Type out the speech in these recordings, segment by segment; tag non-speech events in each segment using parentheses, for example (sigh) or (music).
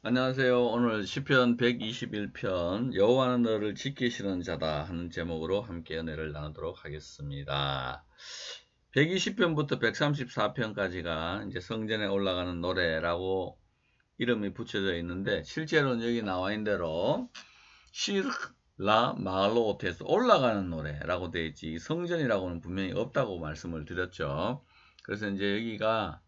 안녕하세요. 오늘 시편 121편 여호와는 너를 지키시는 자다 하는 제목으로 함께 연애를 나누도록 하겠습니다. 120편부터 134편까지가 이제 성전에 올라가는 노래라고 이름이 붙여져 있는데 실제로는 여기 나와 있는 대로 실라마로테서 올라가는 노래라고 되어 있지 성전이라고는 분명히 없다고 말씀을 드렸죠. 그래서 이제 여기가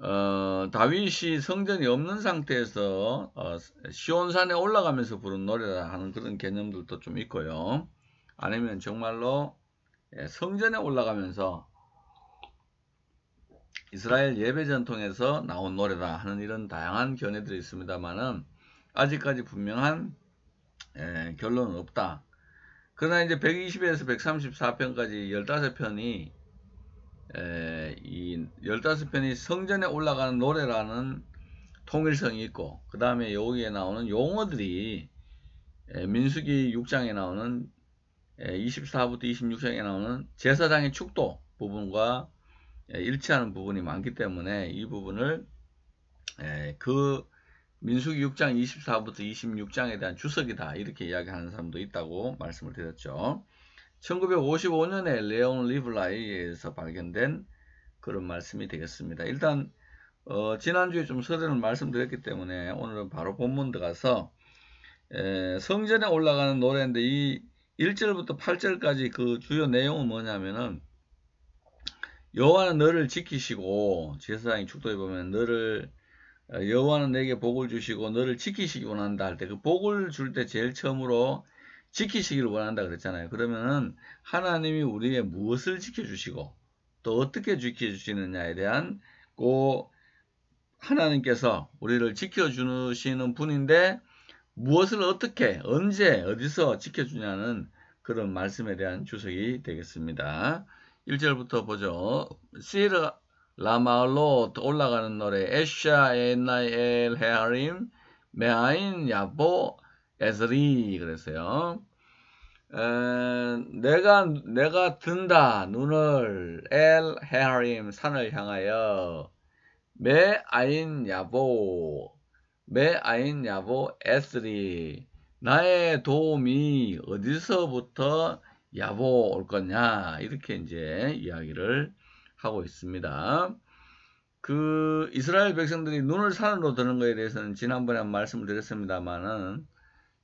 어, 다윗이 성전이 없는 상태에서 어, 시온산에 올라가면서 부른 노래라 하는 그런 개념들도 좀 있고요. 아니면 정말로 예, 성전에 올라가면서 이스라엘 예배 전통에서 나온 노래다 하는 이런 다양한 견해들이 있습니다만은 아직까지 분명한 에, 예, 결론은 없다. 그러나 이제 120에서 134편까지 15편이 에, 이 15편이 성전에 올라가는 노래라는 통일성이 있고 그 다음에 여기에 나오는 용어들이 예, 민수기 6장에 나오는 24부터 예, 26장에 나오는 제사장의 축도 부분과 예, 일치하는 부분이 많기 때문에 이 부분을 그 민수기 6장 24부터 26장에 대한 주석이다 이렇게 이야기하는 사람도 있다고 말씀을 드렸죠. 1955년에 레온 리블라이에서 발견된 그런 말씀이 되겠습니다. 일단 어, 지난주에 좀 서론을 말씀드렸기 때문에 오늘은 바로 본문 들어가서 에, 성전에 올라가는 노래인데 이 1절부터 8절까지 그 주요 내용은 뭐냐면은 여호와는 너를 지키시고 제사장이 축도해 보면 너를 아, 여호와는 내게 복을 주시고 너를 지키시기 원한다 할 때 그 복을 줄 때 제일 처음으로 지키시기를 원한다 그랬잖아요. 그러면은 하나님이 우리의 무엇을 지켜주시고 또 어떻게 지켜주시느냐에 대한 그 하나님께서 우리를 지켜주시는 분인데 무엇을 어떻게 언제 어디서 지켜주냐는 그런 말씀에 대한 주석이 되겠습니다. 1절부터 보죠. 시르 라마로 올라가는 노래 에샤 에나엘 헤아림 메아인 야보 에스리 그랬어요. 에, 어, 내가 내가 든다 눈을 엘 헤하림 산을 향하여 메 아인 야보 메 아인 야보 에스리 나의 도움이 어디서부터 야보 올 거냐 이렇게 이제 이야기를 하고 있습니다. 그 이스라엘 백성들이 눈을 산으로 드는 것에 대해서는 지난번에 말씀을 드렸습니다만은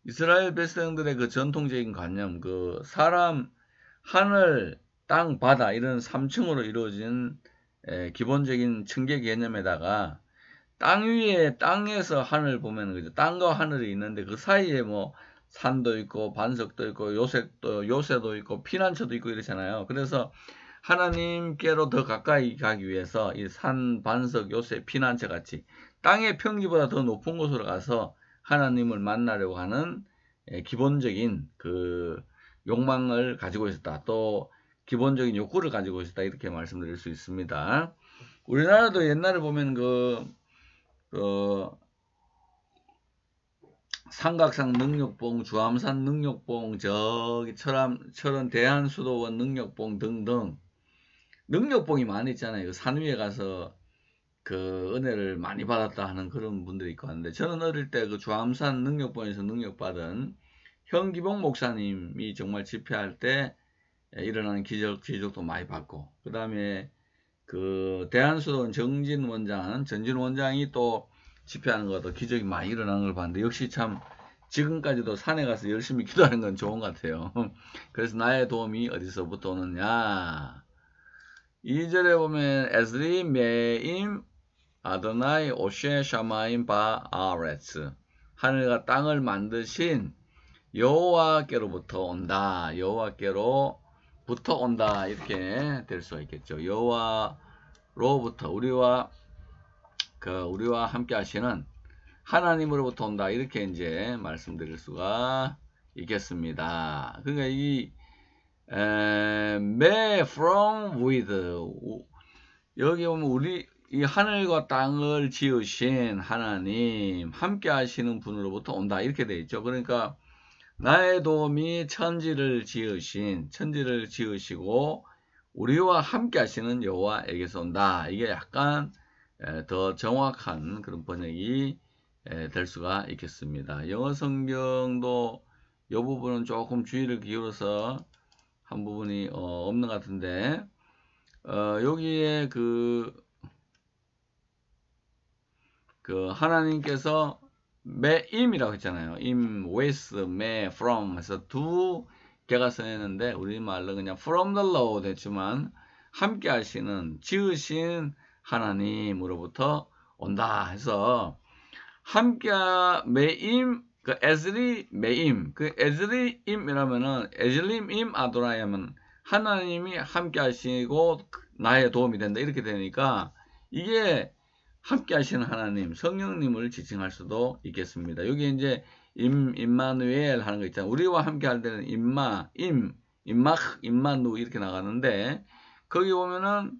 이스라엘 백성들의 그 전통적인 관념, 그 사람, 하늘, 땅, 바다 이런 3층으로 이루어진 에, 기본적인 층계 개념에다가 땅 위에 땅에서 하늘 보면 그죠? 땅과 하늘이 있는데 그 사이에 뭐 산도 있고 반석도 있고 요색도 요새도 있고 피난처도 있고 이러잖아요. 그래서 하나님께로 더 가까이 가기 위해서 이 산, 반석, 요새, 피난처 같이 땅의 평지보다 더 높은 곳으로 가서 하나님을 만나려고 하는 예, 기본적인 그 욕망을 가지고 있었다. 또 기본적인 욕구를 가지고 있었다. 이렇게 말씀드릴 수 있습니다. 우리나라도 옛날에 보면 그, 그 어, 삼각산 능력봉, 주암산 능력봉, 저기 철암, 철원 대한수도원 능력봉 등등 능력봉이 많이 있잖아요. 그 산 위에 가서 그 은혜를 많이 받았다 하는 그런 분들이 있고 하는데 저는 어릴 때 그 주암산 능력본에서 능력받은 현기봉 목사님이 정말 집회할 때 일어나는 기적, 기적도 많이 받고 그 다음에 그 대한수도원 정진 원장, 전진 원장이 또 집회하는 것도 기적이 많이 일어나는 걸 봤는데 역시 참 지금까지도 산에 가서 열심히 (laughs) 기도하는 건 좋은 것 같아요. 그래서 나의 도움이 어디서부터 오느냐. 2절에 보면 에스리 메임 아드나이 오쉐 샤마인바 아레츠 하늘과 땅을 만드신 여호와께로부터 온다. 여호와께로부터 온다. 이렇게 될 수가 있겠죠. 여호와로부터 우리와 그 우리와 함께 하시는 하나님으로부터 온다. 이렇게 이제 말씀드릴 수가 있겠습니다. 그러니까 이 에, may from with 여기 보면 우리 이 하늘과 땅을 지으신 하나님 함께 하시는 분으로부터 온다 이렇게 되어 있죠. 그러니까 나의 도움이 천지를 지으신 천지를 지으시고 우리와 함께 하시는 여호와에게서 온다. 이게 약간 더 정확한 그런 번역이 될 수가 있겠습니다. 영어 성경도 이 부분은 조금 주의를 기울여서 한 부분이 어, 없는 것 같은데 어, 여기에 그그 하나님께서 매임이라고 했잖아요. 임, 웨 i t 매, from 해서 두 개가 써있는데 우리말로 그냥 from the Lord 지만 함께 하시는 지으신 하나님으로부터 온다 해서 함께 매임 그 에즈리 매임 그 에즈리 임이라면은 에즈림 임 아도라이 하면 하나님이 함께 하시고 나의 도움이 된다 이렇게 되니까 이게 함께 하시는 하나님, 성령님을 지칭할 수도 있겠습니다. 여기 이제 임, 임마누엘 하는 거 있잖아요. 우리와 함께 할 때는 임마, 임, 임마흐, 임마누 이렇게 나가는데 거기 보면은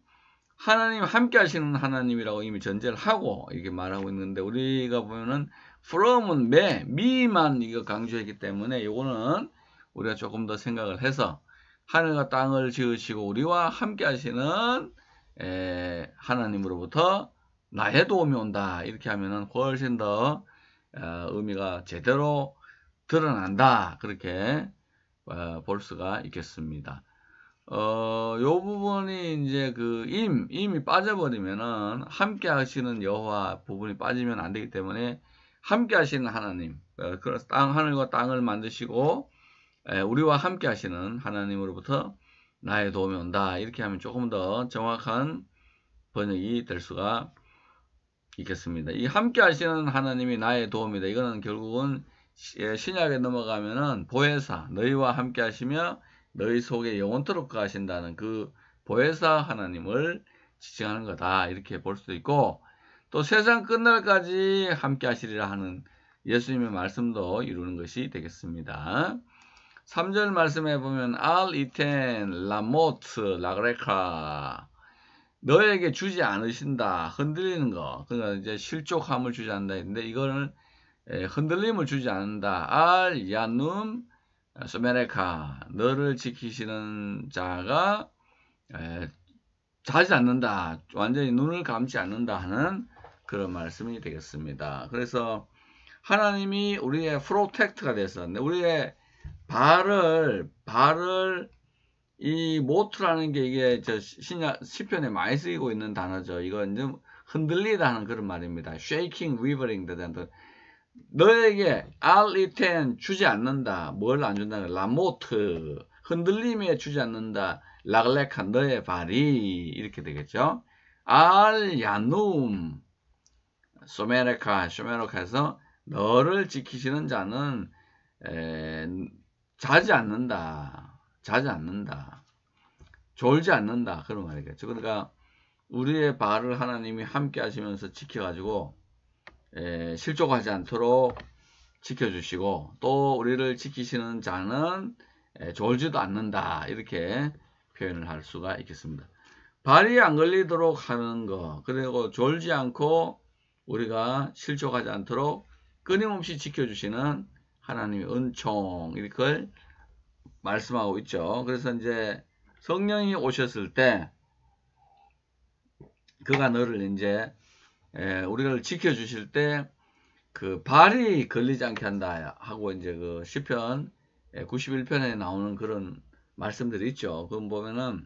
하나님 함께 하시는 하나님이라고 이미 전제를 하고 이렇게 말하고 있는데 우리가 보면은 from은 매, 미만 이거 강조했기 때문에 이거는 우리가 조금 더 생각을 해서 하늘과 땅을 지으시고 우리와 함께 하시는 에, 하나님으로부터 나의 도움이 온다 이렇게 하면은 훨씬 더 어, 의미가 제대로 드러난다 그렇게 어, 볼 수가 있겠습니다. 어, 요 부분이 이제 그 임, 임이 빠져버리면은 함께 하시는 여호와 부분이 빠지면 안 되기 때문에 함께 하시는 하나님, 어, 그래서 땅, 하늘과 땅을 만드시고, 에, 우리와 함께 하시는 하나님으로부터 나의 도움이 온다. 이렇게 하면 조금 더 정확한 번역이 될 수가 있겠습니다. 이 함께 하시는 하나님이 나의 도움이다. 이거는 결국은 예, 신약에 넘어가면은 보혜사 너희와 함께 하시며 너희 속에 영원토록 가신다는 그 보혜사 하나님을 지칭하는 거다 이렇게 볼 수도 있고 또 세상 끝날까지 함께 하시리라 하는 예수님의 말씀도 이루는 것이 되겠습니다. 3절 말씀해 보면 알 이텐 라모트 라그레카 너에게 주지 않으신다. 흔들리는 거. 그러니까 이제 실족함을 주지 않는다 했는데 이거는 예, 흔들림을 주지 않는다. 알 야눔 소메레카 너를 지키시는 자가 에, 예, 자지 않는다. 완전히 눈을 감지 않는다 하는 그런 말씀이 되겠습니다. 그래서 하나님이 우리의 프로텍트가 됐었는데 우리의 발을 발을 이모트라는게 이게 저 신약 시편에 많이 쓰이고 있는 단어죠. 이건 좀 흔들리다는 그런 말입니다. shaking, wavering 되는 그 너에게 알리텐 주지 않는다. 뭘 안 준다? 라모트 흔들림에 주지 않는다. 라글렉한 너의 발이 이렇게 되겠죠. 알야눔 소메레카 쇼메로카에서 너를 지키시는 자는 에, 자지 않는다. 자지 않는다. 졸지 않는다. 그런 말이겠죠. 그러니까 우리의 발을 하나님이 함께 하시면서 지켜가지고 에, 예, 실족하지 않도록 지켜주시고 또 우리를 지키시는 자는 에, 예, 졸지도 않는다. 이렇게 표현을 할 수가 있겠습니다. 발이 안 걸리도록 하는 거 그리고 졸지 않고 우리가 실족하지 않도록 끊임없이 지켜주시는 하나님의 은총 이걸 말씀하고 있죠. 그래서 이제 성령이 오셨을 때 그가 너를 이제 예, 우리를 지켜 주실 때 그 발이 걸리지 않게 한다 하고 이제 그 시편 91편에 예, 나오는 그런 말씀들이 있죠. 그건 보면은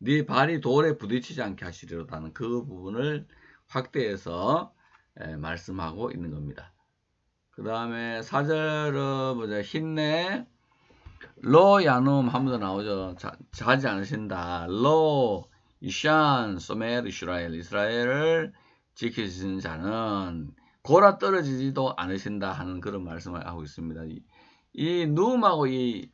네 발이 돌에 부딪히지 않게 하시리로다는 그 부분을 확대해서 예, 말씀하고 있는 겁니다. 그 다음에 사절은 뭐냐 힘내 러야놈 한번 더 나오죠. 자, 자지 않으신다. 러 이샨 소멜 이스라엘 이스라엘을 지키시는 자는 고라 떨어지지도 않으신다 하는 그런 말씀을 하고 있습니다. 이, 이 누움하고 이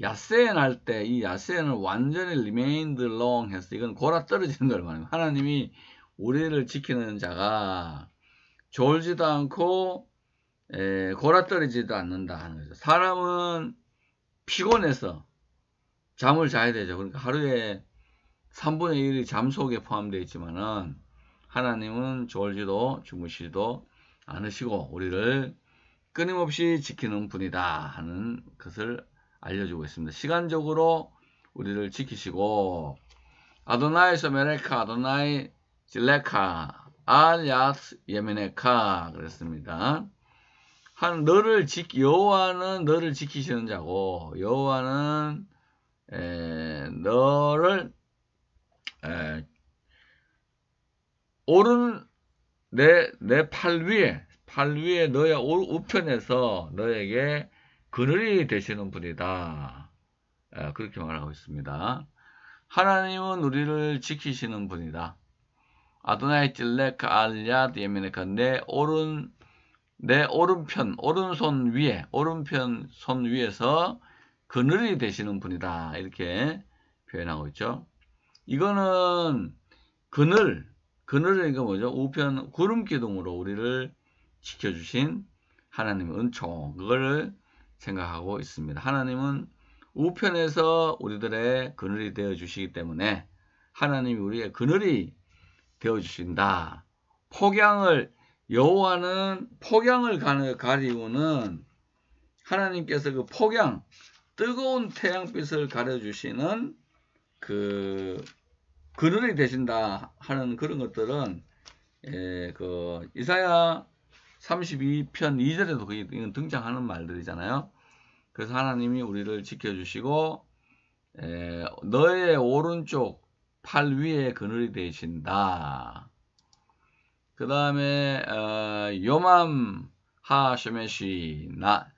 야센 할때 이 야센은 완전히 리메인 a i n e 했어. 이건 고라 떨어지는 걸 말합니다. 하나님이 우리를 지키는 자가 졸지도 않고 에, 고라 떨어지지도 않는다 하는 거죠. 사람은 피곤해서 잠을 자야 되죠. 그러니까 하루에 3분의 1이 잠 속에 포함되어 있지만은 하나님은 졸지도 주무시지도 않으시고 우리를 끊임없이 지키는 분이다 하는 것을 알려주고 있습니다. 시간적으로 우리를 지키시고 아도나이 소메레카 아도나이 질레카 알야스 예메네카 그랬습니다. 한 너를 지 여호와는 너를 지키시는 자고 여호와는 에, 너를 에, 오른 내 내 팔 위에 팔 위에 너의 우편에서 너에게 그늘이 되시는 분이다. 에, 그렇게 말하고 있습니다. 하나님은 우리를 지키시는 분이다. 아도나이 찔렉 알야드 예메네카 내 오른 내 오른편, 오른손 위에, 오른편 손 위에서 그늘이 되시는 분이다. 이렇게 표현하고 있죠. 이거는 그늘, 그늘이니까 뭐죠? 우편, 구름 기둥으로 우리를 지켜주신 하나님의 은총, 그거를 생각하고 있습니다. 하나님은 우편에서 우리들의 그늘이 되어 주시기 때문에 하나님이 우리의 그늘이 되어 주신다. 폭양을 여호와는 폭양을 가리우는 하나님께서 그 폭양 뜨거운 태양빛을 가려주시는 그 그늘이 되신다 하는 그런 것들은 예, 그 이사야 32편 2절에도 이건 등장하는 말들이잖아요. 그래서 하나님이 우리를 지켜주시고 에, 예, 너의 오른쪽 팔 위에 그늘이 되신다. 그 다음에 어, 요맘 하쇼메시 나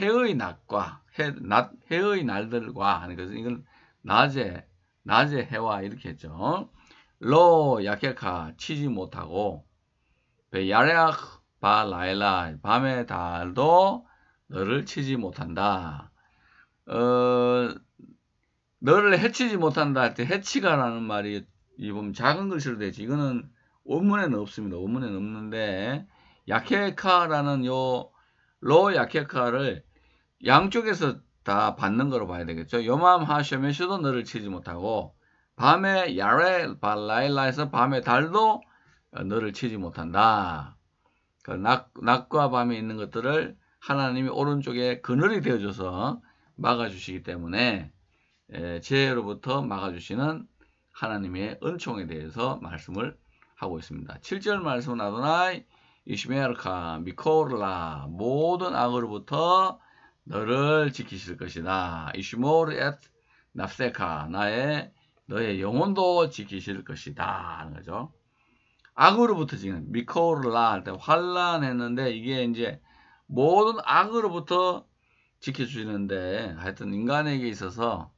해의 낮과 해, 낮, 해의 날들과 하는 것은 이건 낮에 낮에 해와 이렇게 했죠. 로 약해카 치지 못하고 베야레아 바 라일라 밤의 달도 너를 치지 못한다. 어, 너를 해치지 못한다 할 때 해치가라는 말이 이 보면 작은 글씨로 되지. 이거는 원문에는 없습니다. 원문에는 없는데 야케카라는 요 로 야케카를 양쪽에서 다 받는 거로 봐야 되겠죠. 요맘 하셔메슈도 너를 치지 못하고 밤에 야레 발라일라에서 밤에 달도 너를 치지 못한다. 그러 낮, 과 밤에 있는 것들을 하나님이 오른쪽에 그늘이 되어줘서 막아주시기 때문에 예, 재로부터 막아주시는 하나님의 은총에 대해서 말씀을 하고 있습니다. 7절 말씀은 아도나이 이시메르카 미코르라 모든 악으로부터 너를 지키실 것이다. 이시모르 엣 납세카 나의 너의 영혼도 지키실 것이다. 하는 거죠. 악으로부터 지금 미코르라 할 때 환란했는데 이게 이제 모든 악으로부터 지켜주시는데 하여튼 인간에게 있어서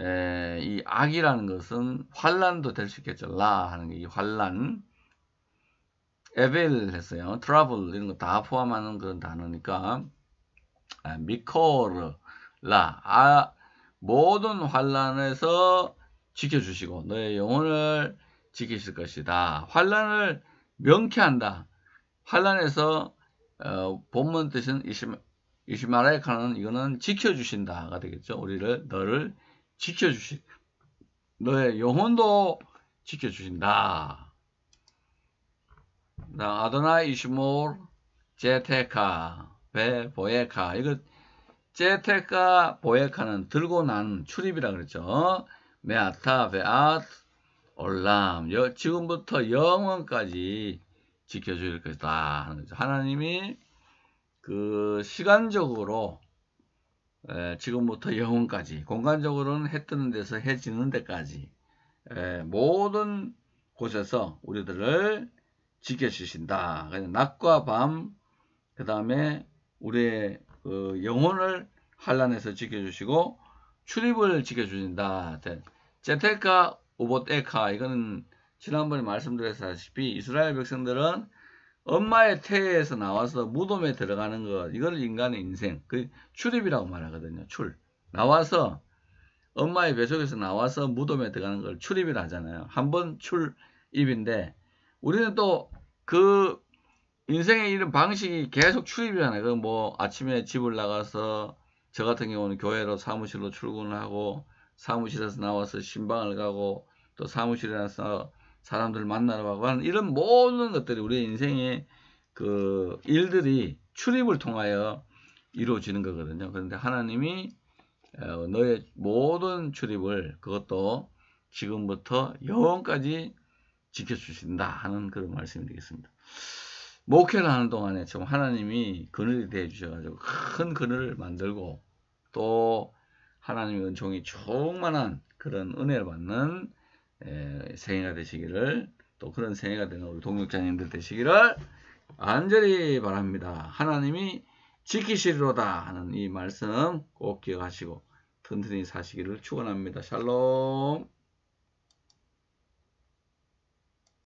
에, 이 악이라는 것은 환란도 될 수 있겠죠. 라 하는 게 이 환란. 에벨 했어요. 트러블 이런 거 다 포함하는 그런 단어니까 아, 미코르 라 아, 모든 환란에서 지켜주시고 너의 영혼을 지키실 것이다. 환란을 명쾌한다. 환란에서 어, 본문 뜻은 이시마라이카는 이거는 지켜주신다가 되겠죠. 우리를 너를 지켜주신 너의 영혼도 지켜주신다. 나 아도나 이시몰 제테카 배 보에카 이거 제테카 보에카는 들고 난 출입이라 그랬죠. 메아타 베아트 올람 여, 지금부터 영원까지 지켜줄 것이다 하는 거죠. 하나님이 그 시간적으로 에, 지금부터 영혼까지 공간적으로는 해 뜨는 데서 해 지는 데까지 에, 모든 곳에서 우리들을 지켜주신다. 낮과 밤, 그 다음에 우리의 그 영혼을 한란에서 지켜주시고 출입을 지켜주신다. 재테카 오봇에카 이거는 지난번에 말씀드렸다시피 이스라엘 백성들은 엄마의 태에서 나와서 무덤에 들어가는 것 이걸 인간의 인생 그 출입이라고 말하거든요 출 나와서 엄마의 배속에서 나와서 무덤에 들어가는 걸 출입이라 하잖아요 한번 출입인데 우리는 또 그 인생의 이런 방식이 계속 출입이잖아요 그 뭐 아침에 집을 나가서 저 같은 경우는 교회로 사무실로 출근을 하고 사무실에서 나와서 신방을 가고 또 사무실에서 사람들 만나러 가고 하는 이런 모든 것들이 우리 인생의 그 일들이 출입을 통하여 이루어지는 거거든요. 그런데 하나님이 어, 너의 모든 출입을 그것도 지금부터 영원까지 지켜주신다 하는 그런 말씀이 되겠습니다. 목회를 하는 동안에 지금 하나님이 그늘이 되어 주셔가지고 큰 그늘을 만들고 또 하나님의 은총이 충만한 그런 은혜를 받는 생애가 되시기를 또 그런 생애가 되는 우리 동역자님들 되시기를 안절히 바랍니다. 하나님이 지키시리로다 하는 이 말씀 꼭 기억하시고 튼튼히 사시기를 축원합니다. 샬롬